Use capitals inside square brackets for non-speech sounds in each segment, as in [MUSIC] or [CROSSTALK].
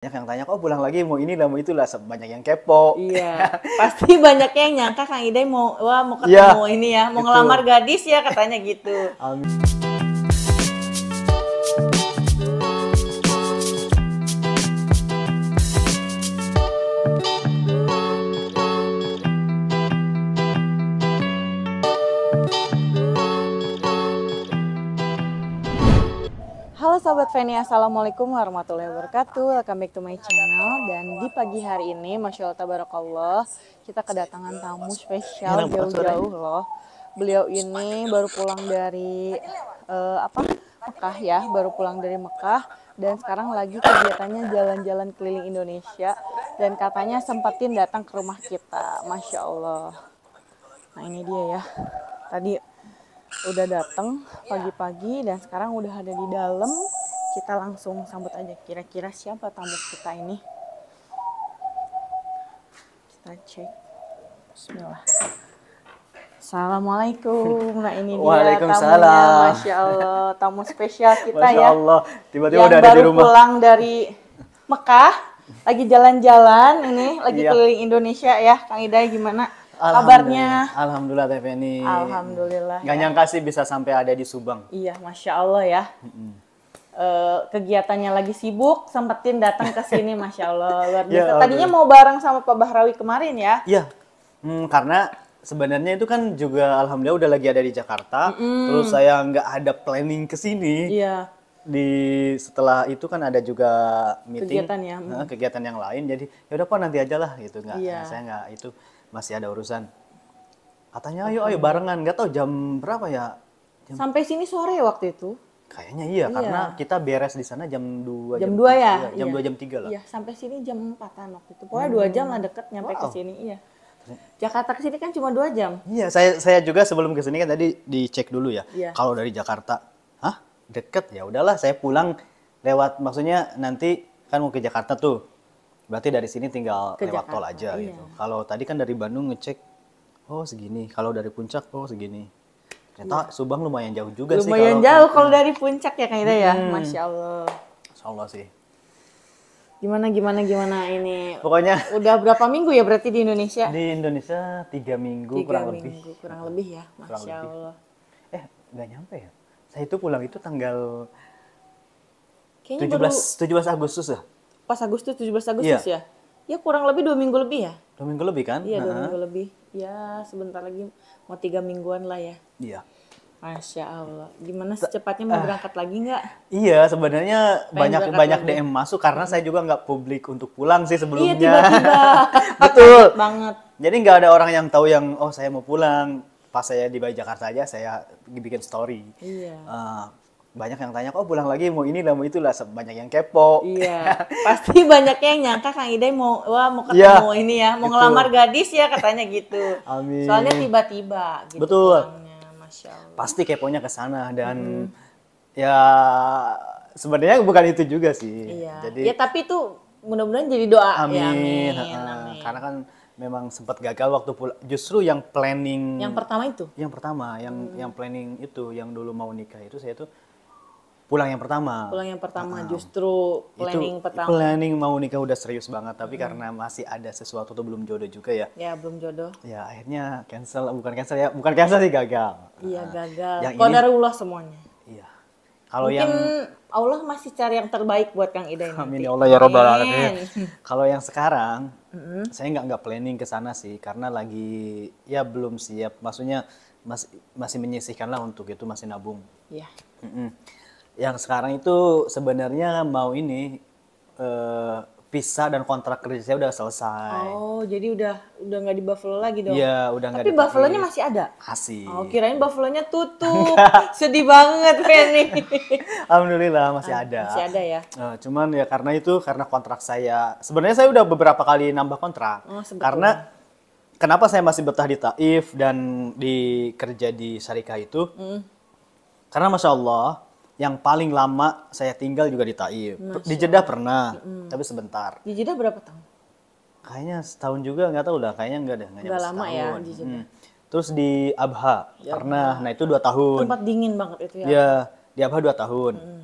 banyak yang tanya, kok oh, pulang lagi mau ini lah, mau itulah, banyak yang kepo. Iya, [LAUGHS] pasti banyak yang nyangka Kang Iday mau, wah mau iya, ketemu ya, ini ya, mau gitu. ngelamar gadis ya katanya gitu. Amin. Feni, Assalamualaikum warahmatullahi wabarakatuh. Welcome back to my channel. Dan di pagi hari ini, Masya Allah Tabarakallah, kita kedatangan tamu spesial jauh-jauh loh. Beliau ini baru pulang dari uh, apa Mekah ya, baru pulang dari Mekah. Dan sekarang lagi kegiatannya jalan-jalan keliling Indonesia. Dan katanya sempatin datang ke rumah kita. Masya Allah. Nah ini dia ya. Tadi udah datang pagi-pagi dan sekarang udah ada di dalam kita langsung sambut aja kira-kira siapa tamu kita ini kita cek Bismillah Assalamualaikum. Nah ini dia Waalaikumsalam. tamunya, masya Allah, tamu spesial kita masya ya. Allah, tiba-tiba udah ada di rumah. pulang dari Mekah, lagi jalan-jalan ini, lagi iya. keliling Indonesia ya, Kang Idai gimana? Alhamdulillah. kabarnya? Alhamdulillah Teh ini Alhamdulillah. Gak ya. nyangka sih bisa sampai ada di Subang. Iya, masya Allah ya. Mm -mm. Eh, kegiatannya lagi sibuk, sempetin datang ke sini, [LAUGHS] masya Allah luar ya, biasa. Ya, Tadinya mau bareng sama Pak Bahrawi kemarin ya? Iya, hmm, karena sebenarnya itu kan juga alhamdulillah udah lagi ada di Jakarta, mm. terus saya nggak ada planning ke sini. Iya. Di setelah itu kan ada juga meeting, kegiatan ya, hmm. kegiatan yang lain. Jadi ya udah pak nanti aja lah gitu nggak, iya. Nah, saya nggak itu masih ada urusan. Katanya ayo ayo barengan, Gak tau jam berapa ya? Jam... Sampai sini sore waktu itu. Kayaknya iya, iya, karena kita beres di sana jam 2 jam, jam 2 ya. Iya, jam iya. 2 jam 3 lah. Iya, sampai sini jam 4-an waktu itu. Pokoknya hmm. 2 jam lah deket nyampe wow. ke sini, iya. Jakarta ke sini kan cuma 2 jam. Iya, saya saya juga sebelum ke sini kan tadi dicek dulu ya. Iya. Kalau dari Jakarta, hah? Deket ya udahlah saya pulang lewat maksudnya nanti kan mau ke Jakarta tuh. Berarti dari sini tinggal ke lewat Jakarta, tol aja iya. gitu. Kalau tadi kan dari Bandung ngecek oh segini, kalau dari puncak oh segini. Ternyata Subang lumayan jauh juga lumayan sih. Lumayan jauh kalau hmm. dari puncak ya kayaknya hmm. ya. Masya Allah. Masya Allah sih. Gimana gimana gimana ini? Pokoknya udah berapa minggu ya berarti di Indonesia? Di Indonesia tiga minggu tiga kurang minggu, lebih. kurang lebih ya, masya lebih. Allah. Eh nggak nyampe ya? Saya itu pulang itu tanggal Kayaknya 17 baru... 17 Agustus ya? Pas Agustus 17 iya. Agustus yeah. ya? ya kurang lebih dua minggu lebih ya. Dua minggu lebih kan? Iya, dua uh minggu lebih. Ya, sebentar lagi mau tiga mingguan lah ya. Iya. Masya Allah. Gimana secepatnya mau ah. berangkat lagi nggak? Iya, sebenarnya banyak banyak lagi. DM masuk karena saya juga nggak publik untuk pulang sih sebelumnya. Iya, tiba-tiba. [LAUGHS] Betul. Banget. Jadi nggak ada orang yang tahu yang oh saya mau pulang. Pas saya di Jakarta aja saya bikin story. Iya. Uh, banyak yang tanya, kok oh, pulang lagi mau ini dan mau itulah, banyak yang kepo. Iya, [LAUGHS] pasti banyak yang nyangka Kang Idai mau wah mau ketemu ya, ini ya, mau gitu. ngelamar gadis ya katanya gitu. Amin. Soalnya tiba-tiba gitu. Betul. Masya Allah. Pasti keponya ke sana dan hmm. ya sebenarnya bukan itu juga sih. Iya. Jadi Ya tapi itu mudah-mudahan jadi doa. Amin. Ya, amin. amin. Karena kan memang sempat gagal waktu pula, justru yang planning yang pertama itu yang pertama yang hmm. yang planning itu yang dulu mau nikah itu saya tuh Pulang yang pertama. Pulang yang pertama, uh, justru planning itu, pertama. Planning mau nikah udah serius banget, tapi hmm. karena masih ada sesuatu tuh belum jodoh juga ya. Ya belum jodoh. Ya akhirnya cancel, bukan cancel ya, bukan cancel sih gagal. Iya gagal. Ah, gagal. Yang ulah semuanya. Iya. Kalau yang Allah masih cari yang terbaik buat Kang Ida ini. Amin ya Allah ya robbal alamin. Kalau yang sekarang, mm-hmm. saya nggak nggak planning ke sana sih, karena lagi ya belum siap. Maksudnya masih masih menyisihkan lah untuk itu masih nabung. Iya. Yeah yang sekarang itu sebenarnya mau ini uh, eh, visa dan kontrak kerja saya udah selesai. Oh, jadi udah udah nggak di Buffalo lagi dong? Iya, udah nggak. Tapi buffalo masih ada? Masih. Oh, kirain buffalo tutup. [LAUGHS] Sedih banget, Feni. [LAUGHS] Alhamdulillah masih ah, ada. Masih ada ya. Nah, cuman ya karena itu karena kontrak saya. Sebenarnya saya udah beberapa kali nambah kontrak. Oh, karena kenapa saya masih betah di Taif dan di kerja di Syarikat itu? Mm. Karena masya Allah yang paling lama saya tinggal juga di Taif. Di Jeddah pernah, mm. tapi sebentar. Di Jeddah berapa tahun? Kayaknya setahun juga nggak tahu lah, kayaknya nggak ada nggak lama ya setahun. ya di Jeddah. Hmm. Terus di Abha ya, pernah, nah itu dua tahun. Tempat dingin banget itu ya. Iya, di Abha dua tahun. Mm.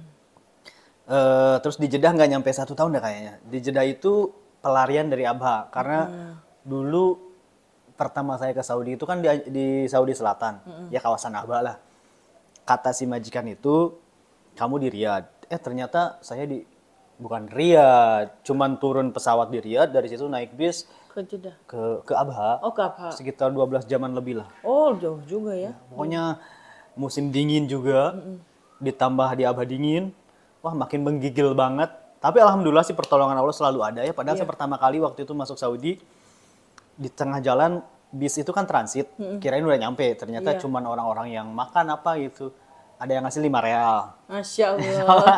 Uh, terus di Jeddah nggak nyampe satu tahun deh kayaknya. Di Jeddah itu pelarian dari Abha karena mm. dulu pertama saya ke Saudi itu kan di, di Saudi Selatan, mm. ya kawasan Abha lah. Kata si majikan itu kamu di Riyadh. Eh ternyata saya di bukan Riyadh, cuman turun pesawat di Riyadh, dari situ naik bis ke Jeddah. Ke ke Abha. Oh, ke Abha. Sekitar 12 jaman lebih lah. Oh, jauh juga ya. Nah, pokoknya musim dingin juga. Mm -mm. Ditambah di Abha dingin. Wah, makin menggigil banget. Tapi alhamdulillah sih pertolongan Allah selalu ada ya. Padahal yeah. saya pertama kali waktu itu masuk Saudi di tengah jalan bis itu kan transit. Mm -mm. Kirain udah nyampe, ternyata yeah. cuman orang-orang yang makan apa gitu ada yang ngasih lima real. Masya [LAUGHS] Allah.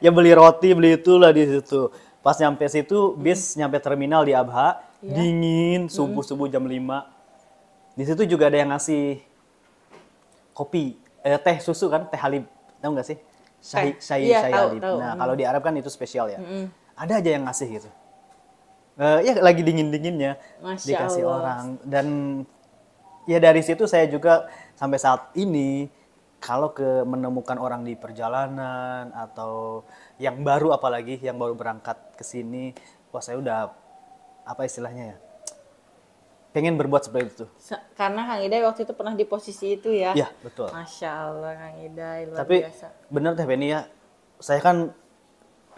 ya beli roti, beli itulah di situ. Pas nyampe situ, hmm. bis nyampe terminal di Abha, yeah. dingin, hmm. subuh-subuh jam 5. Di situ juga ada yang ngasih kopi, eh, teh susu kan, teh halib. Tahu nggak sih? Syai, syai, yeah, syai tahu, halib. Tahu. Nah, hmm. kalau di Arab kan itu spesial ya. Hmm. Ada aja yang ngasih gitu. Uh, ya lagi dingin-dinginnya dikasih Allah. orang. Dan ya dari situ saya juga sampai saat ini kalau ke menemukan orang di perjalanan atau yang baru apalagi yang baru berangkat ke sini wah saya udah apa istilahnya ya pengen berbuat seperti itu karena Kang Idai waktu itu pernah di posisi itu ya Iya betul masya Allah Kang Idai luar tapi biasa. bener teh Benny ya saya kan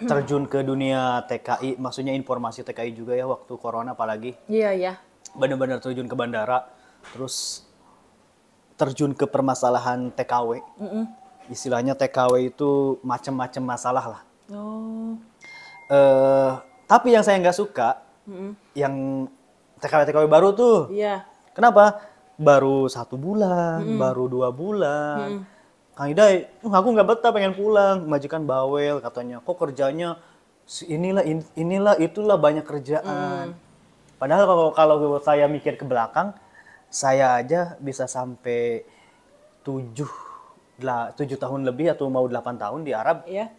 terjun ke dunia TKI maksudnya informasi TKI juga ya waktu corona apalagi iya iya bener-bener terjun ke bandara terus terjun ke permasalahan TKW. Mm -mm. Istilahnya TKW itu macam-macam masalah lah. Oh. Uh, tapi yang saya nggak suka, mm -mm. yang TKW-TKW baru tuh. Iya. Yeah. Kenapa? Baru satu bulan, mm -mm. baru dua bulan. Mm -mm. Kang Idai, aku nggak betah pengen pulang. Majikan bawel katanya. Kok kerjanya inilah inilah itulah banyak kerjaan. Mm. Padahal kalau kalau saya mikir ke belakang, saya aja bisa sampai tujuh tujuh tahun lebih atau mau delapan tahun di Arab. Iya.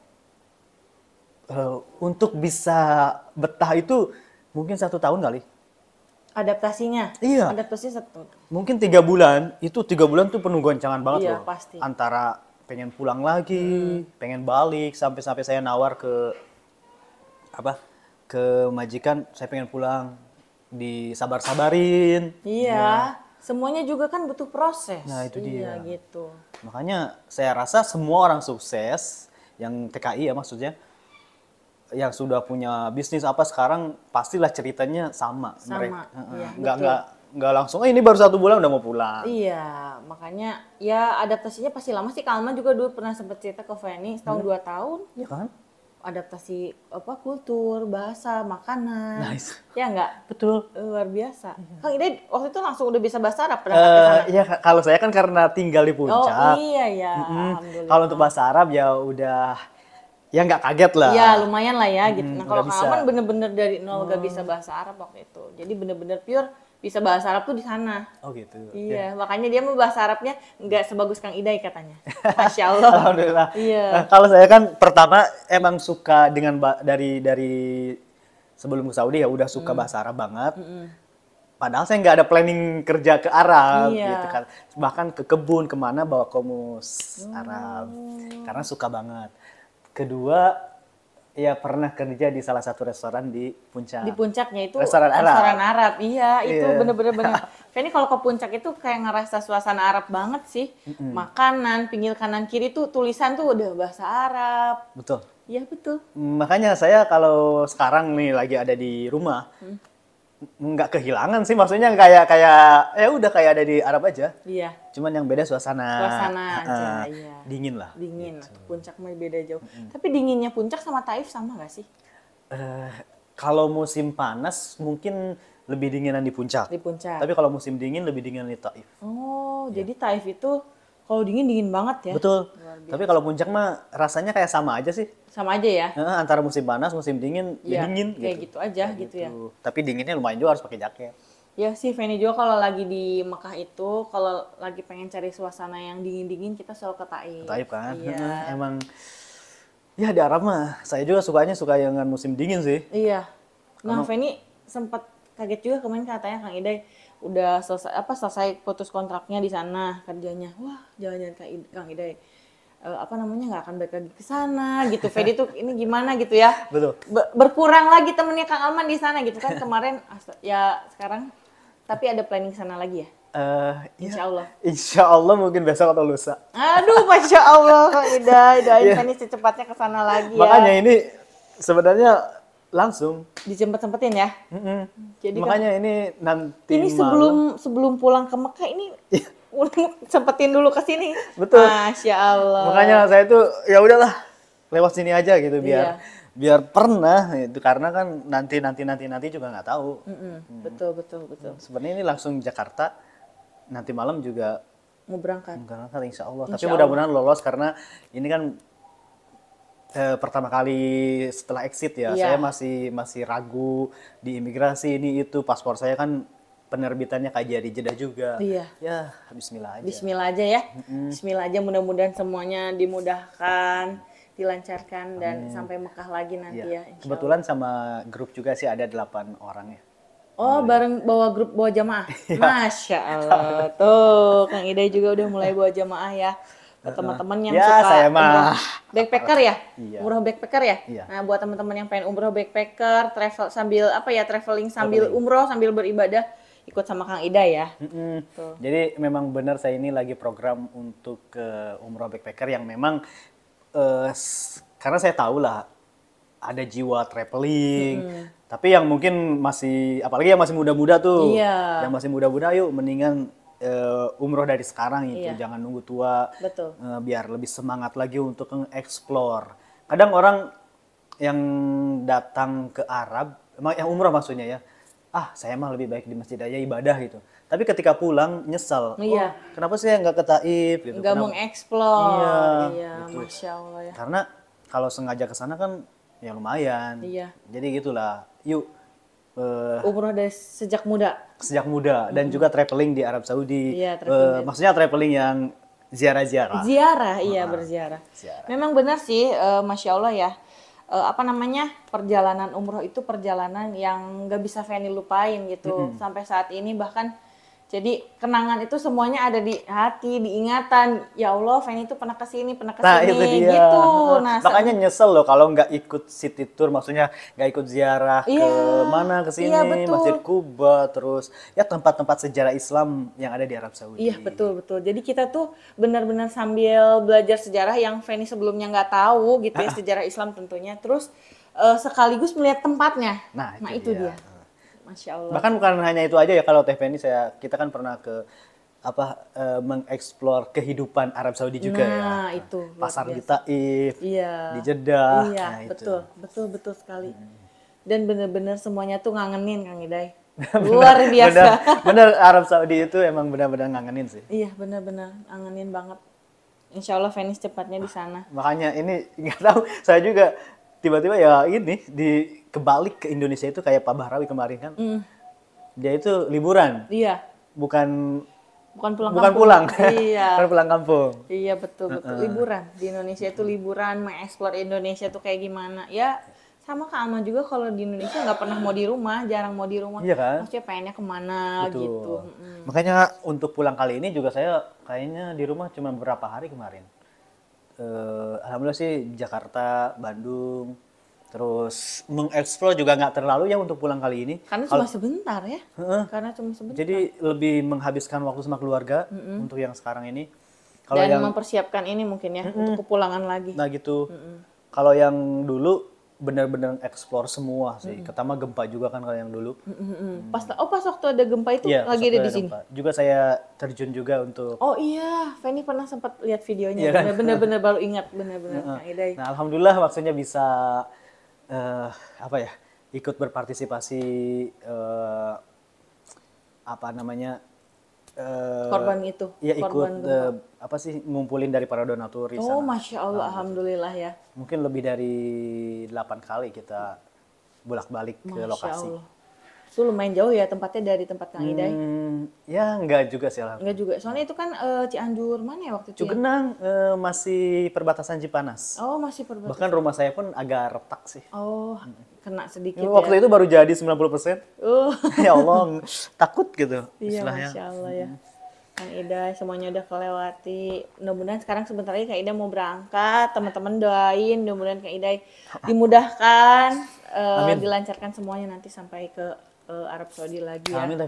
Uh, untuk bisa betah itu mungkin satu tahun kali. Adaptasinya? Iya. Adaptasi satu. Mungkin tiga bulan, itu tiga bulan tuh penuh goncangan banget iya, loh. pasti. Antara pengen pulang lagi, hmm. pengen balik, sampai-sampai saya nawar ke apa ke majikan saya pengen pulang disabar-sabarin. Iya. Ya. Semuanya juga kan butuh proses. Nah, itu iya, dia. gitu. Makanya saya rasa semua orang sukses yang TKI ya maksudnya yang sudah punya bisnis apa sekarang pastilah ceritanya sama, sama mereka. Iya, Enggak betul. nggak nggak langsung, eh, ini baru satu bulan udah mau pulang. Iya, makanya ya adaptasinya pasti lama sih. Kalman juga dulu pernah sempat cerita ke Fanny setahun hmm. dua tahun. Iya kan? adaptasi apa kultur, bahasa, makanan. Nice. Ya enggak? Betul. Luar biasa. Iya. Kang Ide waktu itu langsung udah bisa bahasa Arab pernah eh, uh, Iya, kalau saya kan karena tinggal di oh, puncak. Oh iya ya. Mm -hmm. Kalau untuk bahasa Arab ya udah ya enggak kaget lah. ya lumayan lah ya gitu. Hmm, nah kalau Kang Aman bener-bener dari nol hmm. gak bisa bahasa Arab waktu itu. Jadi bener-bener pure bisa bahasa Arab tuh di sana. Oh gitu. Iya, yeah. makanya dia mau bahasa Arabnya nggak sebagus Kang Idai katanya. Masya [LAUGHS] Allah. Alhamdulillah. Iya. Nah, kalau saya kan pertama emang suka dengan dari dari sebelum ke Saudi ya udah suka mm. bahasa Arab banget. Mm -mm. Padahal saya nggak ada planning kerja ke Arab iya. gitu kan. Bahkan ke kebun kemana bawa komus oh. Arab. Karena suka banget. Kedua Iya pernah kerja di salah satu restoran di puncak. Di puncaknya itu restoran Arab. Restoran Arab, iya itu iya. bener bener-bener [LAUGHS] benar. ini kalau ke puncak itu kayak ngerasa suasana Arab banget sih. Mm-hmm. Makanan pinggir kanan kiri tuh tulisan tuh udah bahasa Arab. Betul. Iya betul. Makanya saya kalau sekarang nih lagi ada di rumah, mm nggak kehilangan sih maksudnya kayak kayak ya udah kayak ada di Arab aja iya cuman yang beda suasana suasana uh, aja ah. iya. dingin lah dingin gitu. puncak mah beda jauh mm-hmm. tapi dinginnya puncak sama Taif sama gak sih uh, kalau musim panas mungkin lebih dinginan di puncak di puncak tapi kalau musim dingin lebih dinginan di Taif oh yeah. jadi Taif itu kalau dingin dingin banget ya. Betul. Tapi kalau puncak mah rasanya kayak sama aja sih. Sama aja ya. Eh, antara musim panas, musim dingin, ya, ya dingin kayak gitu. gitu aja kayak gitu, ya. gitu ya. Tapi dinginnya lumayan juga harus pakai jaket. Ya sih Feni juga kalau lagi di Mekah itu kalau lagi pengen cari suasana yang dingin-dingin kita selalu ke Taif. Taif kan. Iya. Emang ya di Arab mah saya juga sukanya suka yang musim dingin sih. Iya. Nah, Feni sempat kaget juga kemarin katanya Kang Idai udah selesai apa selesai putus kontraknya di sana kerjanya wah jangan-jangan kang Idai uh, ya. eh, apa namanya nggak akan balik lagi ke sana gitu [LAUGHS] Fedi tuh ini gimana gitu ya betul Be berkurang lagi temennya kang Alman di sana gitu kan kemarin ya sekarang tapi ada planning sana lagi ya Uh, eh, insya Allah. Ya, insya Allah mungkin besok atau lusa. Aduh, masya Allah, Kang Ida, [LAUGHS] doain yeah. Iya. ini secepatnya ke sana lagi. Ya. Makanya ya. ini sebenarnya langsung dijemput sempetin ya. Mm-hmm. Jadi kan makanya kan, ini nanti ini sebelum malam. sebelum pulang ke Mekah ini iya. [LAUGHS] sempetin dulu ke sini. Betul. Masya Allah. Makanya saya tuh ya udahlah lewat sini aja gitu biar iya. biar pernah itu karena kan nanti nanti nanti nanti juga nggak tahu. Mm-hmm. Betul betul betul. Sebenarnya ini langsung Jakarta nanti malam juga mau berangkat. Berangkat insya Allah. Insya Tapi mudah-mudahan lolos karena ini kan eh, pertama kali setelah exit ya, yeah. saya masih masih ragu di imigrasi ini itu paspor saya kan penerbitannya kayak jadi jeda juga. Iya. Ya, bismillah aja. Bismillah aja ya. Mm-hmm. Bismillah aja mudah-mudahan semuanya dimudahkan, dilancarkan dan Amin. sampai Mekah lagi nanti iya. ya. ya Kebetulan sama grup juga sih ada delapan orang ya. Oh, mulai. bareng bawa grup bawa jamaah. [LAUGHS] Iya. Masya Allah. Tuh, Kang Ida juga udah mulai bawa jamaah ya ke teman-teman yang ya, suka saya mah. backpacker ya, iya. umroh backpacker ya. Iya. Nah buat teman-teman yang pengen umroh backpacker, travel sambil apa ya traveling sambil umroh sambil beribadah ikut sama Kang Ida ya. Mm-hmm. Jadi memang benar saya ini lagi program untuk ke uh, umroh backpacker yang memang uh, karena saya tahu lah ada jiwa traveling. Mm. Tapi yang mungkin masih apalagi yang masih muda-muda tuh. Iya. Yang masih muda-muda yuk mendingan uh, umroh dari sekarang itu, iya. jangan nunggu tua. Betul. Uh, biar lebih semangat lagi untuk mengeksplor. Kadang orang yang datang ke Arab, yang umroh maksudnya ya, ah saya mah lebih baik di masjid aja ibadah gitu. Tapi ketika pulang nyesel, oh, iya. kenapa saya nggak ke Taif gitu? Nggak mengeksplor Iya, iya gitu. masya Allah ya. Karena kalau sengaja ke sana kan ya lumayan. Iya. Jadi gitulah. Yuk uh, umroh dari sejak muda sejak muda dan mm -hmm. juga traveling di Arab Saudi iya, eh, ya, uh, maksudnya traveling yang ziarah-ziarah ziarah iya uh, berziarah ziarah. memang benar sih uh, masya Allah ya uh, apa namanya perjalanan umroh itu perjalanan yang nggak bisa Feni lupain gitu mm -hmm. sampai saat ini bahkan jadi kenangan itu semuanya ada di hati, di ingatan. Ya Allah, Feni itu pernah kesini, pernah kesini, nah, itu dia. gitu. Nah, [LAUGHS] makanya nyesel loh kalau nggak ikut city tour, maksudnya nggak ikut ziarah iya, ke mana ke iya, sini, iya, Masjid Kuba, terus ya tempat-tempat sejarah Islam yang ada di Arab Saudi. Iya betul betul. Jadi kita tuh benar-benar sambil belajar sejarah yang Feni sebelumnya nggak tahu gitu ya ah, ah. sejarah Islam tentunya. Terus uh, sekaligus melihat tempatnya. Nah, nah itu, nah, itu dia. dia. Masya Allah. Bahkan bukan hanya itu aja ya kalau Teh Penny saya kita kan pernah ke apa e, mengeksplor kehidupan Arab Saudi juga ya. nah, ya. itu. Pasar di Taif, iya. di Jeddah. Iya, nah, betul, betul betul sekali. Hmm. Dan benar-benar semuanya tuh ngangenin Kang Idai. [LAUGHS] Luar biasa. Bener, benar Arab Saudi itu emang benar-benar ngangenin sih. Iya, benar-benar ngangenin banget. Insya Allah Venice cepatnya di sana. Makanya ini [LAUGHS] nggak tahu saya juga tiba-tiba ya ini di kebalik ke Indonesia itu kayak Pak Bahrawi kemarin kan mm. dia itu liburan iya bukan bukan pulang bukan kampung. pulang iya [LAUGHS] bukan pulang kampung iya betul betul uh -uh. liburan di Indonesia itu liburan mengeksplor Indonesia itu kayak gimana ya sama Kak Alma juga kalau di Indonesia nggak pernah mau di rumah, jarang mau di rumah. Iya kan? Maksudnya pengennya kemana Betul. gitu. Mm. Makanya untuk pulang kali ini juga saya kayaknya di rumah cuma beberapa hari kemarin uh, alhamdulillah sih Jakarta, Bandung, terus mengeksplor juga nggak terlalu ya untuk pulang kali ini. Karena cuma sebentar ya. Uh, Karena cuma sebentar. Jadi lebih menghabiskan waktu sama keluarga mm -hmm. untuk yang sekarang ini. Kalau Dan yang, mempersiapkan ini mungkin ya mm untuk kepulangan lagi. Nah gitu. Mm Kalau yang dulu benar-benar explore semua sih. Mm. Ketama gempa juga kan kalau yang dulu. Mm -hmm. Pas oh pas waktu ada gempa itu yeah, lagi ada di sini. Juga saya terjun juga untuk Oh iya, Feni pernah sempat lihat videonya. Yeah, kan? Benar-benar [LAUGHS] baru ingat benar-benar. Nah, nah, alhamdulillah maksudnya bisa uh, apa ya? ikut berpartisipasi uh, apa namanya? uh, korban itu ya korban ikut uh, eh, apa sih ngumpulin dari para donatur oh sana. masya allah nah, alhamdulillah ya mungkin lebih dari delapan kali kita bolak balik ke lokasi allah. Itu lumayan jauh ya tempatnya dari tempat Kang Idai? Hmm, ya enggak juga sih lah. Enggak juga. Soalnya itu kan uh, Cianjur mana ya waktu itu? Ya? Cugenang ya? uh, masih perbatasan Cipanas. Oh, masih perbatasan. Bahkan rumah saya pun agak retak sih. Oh, kena sedikit ya, Waktu itu baru jadi 90%. Uh. [LAUGHS] ya Allah, takut gitu Iya, Masya Allah ya. Hmm. Kang Idai semuanya udah kelewati. Mudah-mudahan sekarang sebentar lagi Kang Idai mau berangkat, teman-teman doain, mudah-mudahan Kang Ida dimudahkan, uh, dilancarkan semuanya nanti sampai ke uh, Arab Saudi lagi ya. Amin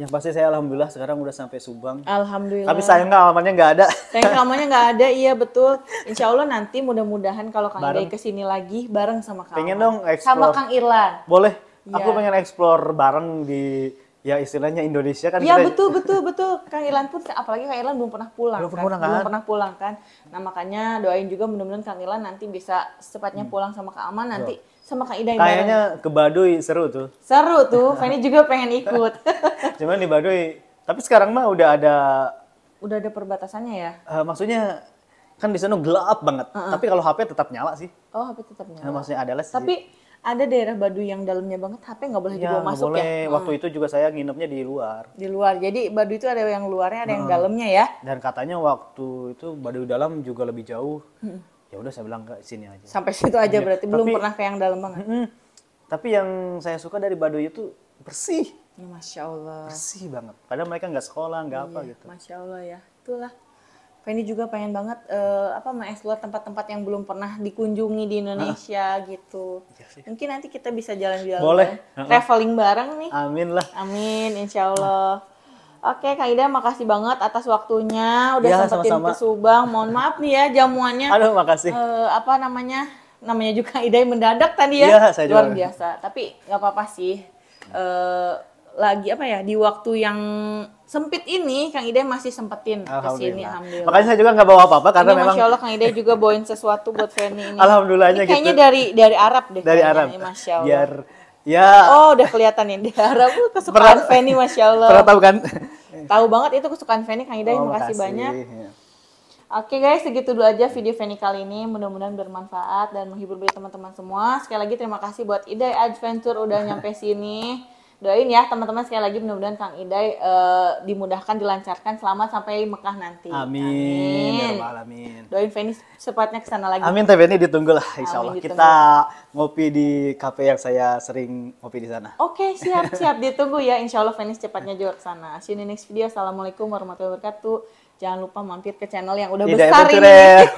Yang pasti saya alhamdulillah sekarang udah sampai Subang. Alhamdulillah. Tapi sayang nggak alamannya nggak ada. Sayang alamannya nggak ada, [LAUGHS] iya betul. Insya Allah nanti mudah-mudahan kalau Kang Dei kesini lagi bareng sama Kang. Pengen dong explore. Sama Kang Irlan. Boleh. Ya. Aku iya. pengen explore bareng di ya istilahnya Indonesia kan. Ya kita... betul betul betul. Kang Ilan pun apalagi Kang Ilan belum pernah pulang. Belum, kan? pulang, kan? belum pernah pulang kan. Nah makanya doain juga mudah-mudahan Kang Ilan nanti bisa secepatnya hmm. pulang sama Kak Aman iya. nanti sama Kak Ida. Kayaknya ke Baduy seru tuh. Seru tuh. Fanny juga pengen ikut. [LAUGHS] Cuman di Baduy. Tapi sekarang mah udah ada. Udah ada perbatasannya ya. Uh, maksudnya kan di sana gelap banget. Uh -uh. Tapi kalau HP tetap nyala sih. Oh HP tetap nyala. Nah, maksudnya adalah sih. Tapi ada daerah Baduy yang dalamnya banget HP nggak boleh ya, dibawa masuk boleh. ya. Waktu hmm. itu juga saya nginepnya di luar. Di luar. Jadi Baduy itu ada yang luarnya, ada hmm. yang dalamnya ya. Dan katanya waktu itu Baduy dalam juga lebih jauh. Hmm. Ya udah saya bilang ke sini aja. Sampai situ aja iya, berarti tapi, belum pernah ke yang dalam banget. Hmm, tapi yang saya suka dari Baduy itu bersih. Ya, Masya Allah. Bersih banget. Padahal mereka nggak sekolah, nggak iya, apa gitu. Masya Allah ya. Itulah Feni juga pengen banget uh, apa mengeksplor tempat-tempat yang belum pernah dikunjungi di Indonesia nah. gitu. Ya Mungkin nanti kita bisa jalan-jalan. Boleh. traveling bareng nih. Amin lah. Amin, insya Allah. Nah. Oke, Kak Ida, makasih banget atas waktunya. Udah ya, sempetin sama -sama. ke Subang. Mohon maaf nih ya jamuannya. Aduh, makasih. E, apa namanya? Namanya juga Ida yang mendadak tadi ya. Iya, saya Luar biasa. Tapi nggak apa-apa sih. Eh, lagi apa ya di waktu yang sempit ini Kang Ide masih sempetin ke sini alhamdulillah. Makanya saya juga nggak bawa apa-apa karena ini, memang Masya Allah Kang Ide juga bawain sesuatu buat Feni ini. Alhamdulillahnya ini gitu. kayaknya dari dari Arab deh. Dari Arab. Ini, Masya Allah. Biar ya Oh, udah kelihatan nih dari Arab uh, kesukaan Feni Masya Allah. Pernah tahu kan? tahu banget itu kesukaan Feni Kang Ide, oh, terima kasih banyak. Ya. Oke guys, segitu dulu aja video Feni kali ini. Mudah-mudahan bermanfaat dan menghibur bagi teman-teman semua. Sekali lagi terima kasih buat Ide Adventure udah nyampe sini doain ya teman-teman sekali lagi mudah-mudahan Kang Idai uh, dimudahkan dilancarkan selamat sampai Mekah nanti. Amin. Amin. Ya amin. Doain Feni sepatnya ke sana lagi. Amin Teh Feni ditunggu lah Insya Allah. Amin, Kita ngopi di kafe yang saya sering ngopi di sana. Oke okay, siap siap [LAUGHS] ditunggu ya Insya Allah Feni secepatnya juga ke sana. See you in next video. Assalamualaikum warahmatullahi wabarakatuh jangan lupa mampir ke channel yang udah Tidak besar ini.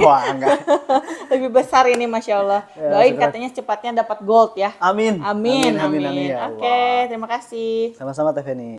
Wah, enggak. [LAUGHS] Lebih besar ini Masya Allah. Ya, Doain segera. katanya cepatnya dapat gold ya. Amin. Amin, amin, amin. amin, amin. Ya Oke, terima kasih. Sama-sama Tefeni